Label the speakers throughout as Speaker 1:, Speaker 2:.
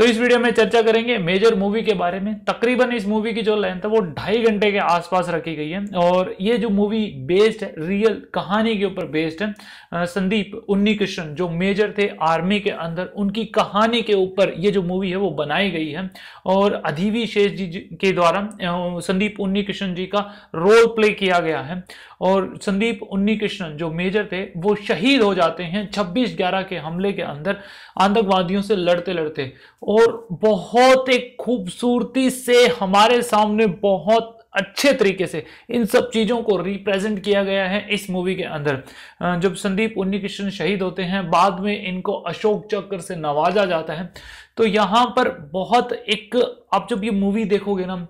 Speaker 1: तो इस वीडियो में चर्चा करेंगे मेजर मूवी के बारे में तकरीबन इस मूवी की जो लेंथ है वो ढाई घंटे के आसपास रखी गई है और ये जो मूवी बेस्ड है रियल कहानी के ऊपर बेस्ड है संदीप उन्नी कृष्ण जो मेजर थे आर्मी के अंदर उनकी कहानी के ऊपर ये जो मूवी है वो बनाई गई है और अधिवी शेष जी के द्वारा संदीप उन्नी कृष्ण जी का रोल प्ले किया गया है और संदीप उन्नी कृष्णन जो मेजर थे वो शहीद हो जाते हैं 26 ग्यारह के हमले के अंदर आतंकवादियों से लड़ते लड़ते और बहुत एक खूबसूरती से हमारे सामने बहुत अच्छे तरीके से इन सब चीज़ों को रिप्रेजेंट किया गया है इस मूवी के अंदर जब संदीप उन्नी कृष्ण शहीद होते हैं बाद में इनको अशोक चक्र से नवाजा जाता है तो यहाँ पर बहुत एक आप जब ये मूवी देखोगे ना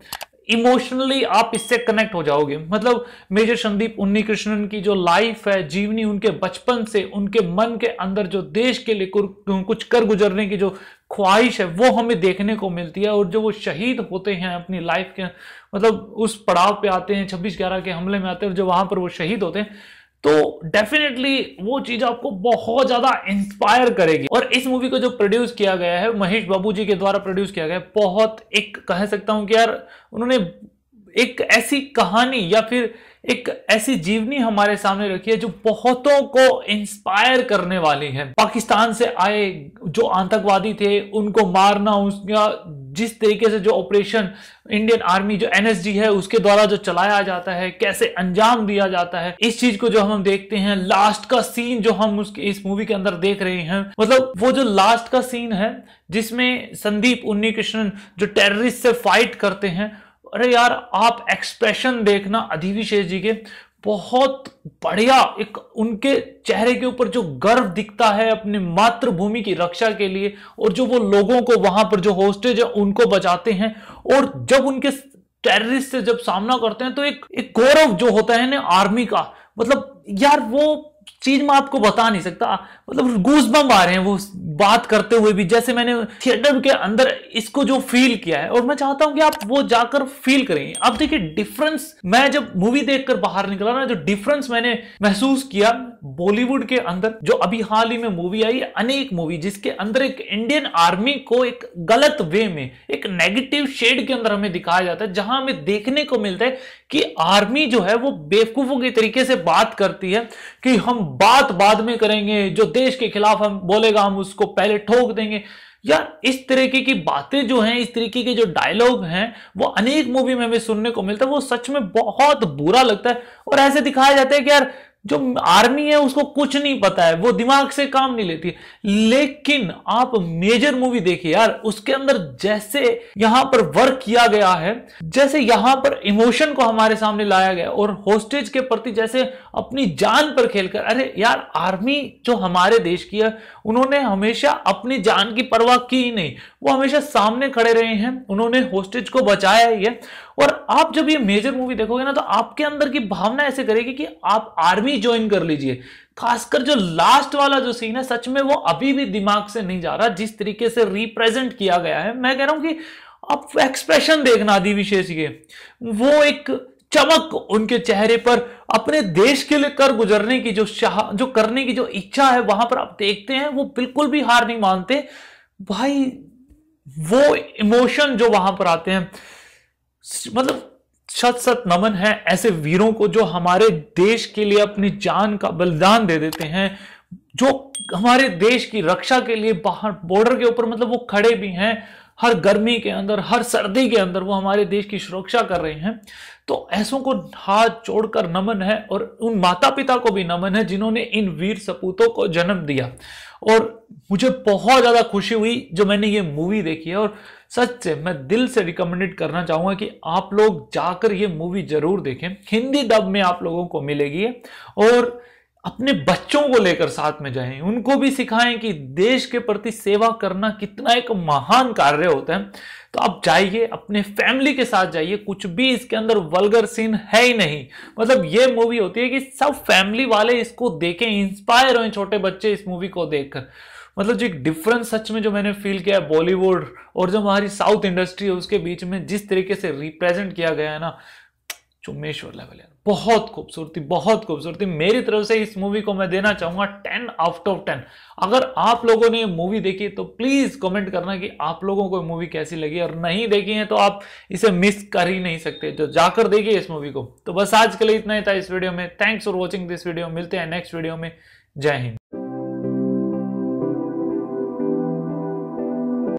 Speaker 1: इमोशनली आप इससे कनेक्ट हो जाओगे मतलब मेजर संदीप उन्नी कृष्णन की जो लाइफ है जीवनी उनके बचपन से उनके मन के अंदर जो देश के लिए कुछ कर गुजरने की जो ख्वाहिश है वो हमें देखने को मिलती है और जो वो शहीद होते हैं अपनी लाइफ के मतलब उस पड़ाव पे आते हैं छब्बीस ग्यारह के हमले में आते हैं जो वहां पर वो शहीद होते हैं तो डेफिनेटली वो चीज आपको बहुत ज्यादा इंस्पायर करेगी और इस मूवी को जो प्रोड्यूस किया गया है महेश बाबू जी के द्वारा प्रोड्यूस किया गया है बहुत एक कह सकता हूं कि यार उन्होंने एक ऐसी कहानी या फिर एक ऐसी जीवनी हमारे सामने रखी है जो बहुतों को इंस्पायर करने वाली है पाकिस्तान से आए जो आतंकवादी थे उनको मारना उसका जिस तरीके से जो ऑपरेशन इंडियन आर्मी जो एनएसडी है उसके द्वारा जो चलाया जाता है कैसे अंजाम दिया जाता है इस चीज को जो हम देखते हैं लास्ट का सीन जो हम उसके इस मूवी के अंदर देख रहे हैं मतलब वो जो लास्ट का सीन है जिसमें संदीप उन्नी कृष्णन जो टेररिस्ट से फाइट करते हैं अरे यार आप एक्सप्रेशन देखना अधिविशेष जी के बहुत बढ़िया एक उनके चेहरे के ऊपर जो गर्व दिखता है अपने मातृभूमि की रक्षा के लिए और जो वो लोगों को वहां पर जो होस्टेज है उनको बचाते हैं और जब उनके टेररिस्ट से जब सामना करते हैं तो एक एक गौरव जो होता है ना आर्मी का मतलब यार वो चीज मैं आपको बता नहीं सकता मतलब गूस बम आ रहे हैं वो बात करते हुए भी जैसे मैंने थिएटर के अंदर इसको जो फील किया है और मैं चाहता हूं कि आप वो जाकर फील करें अब देखिए डिफरेंस मैं जब मूवी देखकर बाहर निकला ना जो तो डिफरेंस मैंने महसूस किया बॉलीवुड के अंदर जो अभी हाल ही में मूवी आई अनेक मूवी जिसके अंदर एक इंडियन आर्मी को एक गलत वे में एक नेगेटिव शेड के अंदर हमें दिखाया जाता है जहां हमें देखने को मिलता है कि आर्मी जो है वो बेवकूफों के तरीके से बात करती है कि हम बात बाद में करेंगे जो देश के खिलाफ हम बोलेगा हम उसको पहले ठोक देंगे यार इस तरीके की बातें जो हैं इस तरीके के जो डायलॉग हैं वो अनेक मूवी में हमें सुनने को मिलता है वो सच में बहुत बुरा लगता है और ऐसे दिखाया जाता है कि यार जो आर्मी है उसको कुछ नहीं पता है वो दिमाग से काम नहीं लेती लेकिन आप मेजर मूवी देखिए यार उसके अंदर जैसे यहां पर वर्क किया गया है जैसे यहां पर इमोशन को हमारे सामने लाया गया और होस्टेज के प्रति जैसे अपनी जान पर खेलकर अरे यार आर्मी जो हमारे देश की है उन्होंने हमेशा अपनी जान की परवाह की ही नहीं वो हमेशा सामने खड़े रहे हैं उन्होंने होस्टेज को बचाया ही है और आप जब ये मेजर मूवी देखोगे ना तो आपके अंदर की भावना ऐसे करेगी कि आप आर्मी अभी ज्वाइन कर लीजिए खासकर जो लास्ट वाला जो सीन है सच में वो अभी भी दिमाग से नहीं जा रहा जिस तरीके से रिप्रेजेंट किया गया है मैं कह रहा हूं कि अब एक्सप्रेशन देखना आदि विशेष के वो एक चमक उनके चेहरे पर अपने देश के लिए कर गुजरने की जो शाह जो करने की जो इच्छा है वहां पर आप देखते हैं वो बिल्कुल भी हार नहीं मानते भाई वो इमोशन जो वहां पर आते हैं मतलब शत शत नमन है ऐसे वीरों को जो हमारे देश के लिए अपनी जान का बलिदान दे देते हैं जो हमारे देश की रक्षा के लिए बाहर बॉर्डर के ऊपर मतलब वो खड़े भी हैं हर गर्मी के अंदर हर सर्दी के अंदर वो हमारे देश की सुरक्षा कर रहे हैं तो ऐसों को हाथ जोड़कर नमन है और उन माता पिता को भी नमन है जिन्होंने इन वीर सपूतों को जन्म दिया और मुझे बहुत ज़्यादा खुशी हुई जो मैंने ये मूवी देखी है और सच से मैं दिल से रिकमेंडेड करना चाहूंगा कि आप लोग जाकर ये मूवी ज़रूर देखें हिंदी डब में आप लोगों को मिलेगी और अपने बच्चों को लेकर साथ में जाएं उनको भी सिखाएं कि देश के प्रति सेवा करना कितना एक महान कार्य होता है तो आप जाइए अपने फैमिली के साथ जाइए कुछ भी इसके अंदर वल्गर सीन है ही नहीं मतलब ये मूवी होती है कि सब फैमिली वाले इसको देखें इंस्पायर हों छोटे बच्चे इस मूवी को देखकर मतलब जो एक डिफरेंस सच में जो मैंने फील किया है बॉलीवुड और जो हमारी साउथ इंडस्ट्री है उसके बीच में जिस तरीके से रिप्रेजेंट किया गया है ना चुमेश्वर लेवल है बहुत खूबसूरती बहुत खूबसूरती मेरी तरफ से इस मूवी को मैं देना चाहूंगा टेन आउट ऑफ टेन अगर आप लोगों ने मूवी देखी तो प्लीज कमेंट करना कि आप लोगों को मूवी कैसी लगी और नहीं देखी है तो आप इसे मिस कर ही नहीं सकते जो जाकर देखिए इस मूवी को तो बस आज के लिए इतना ही था इस वीडियो में thanks for watching this video मिलते हैं नेक्स्ट वीडियो में जय हिंद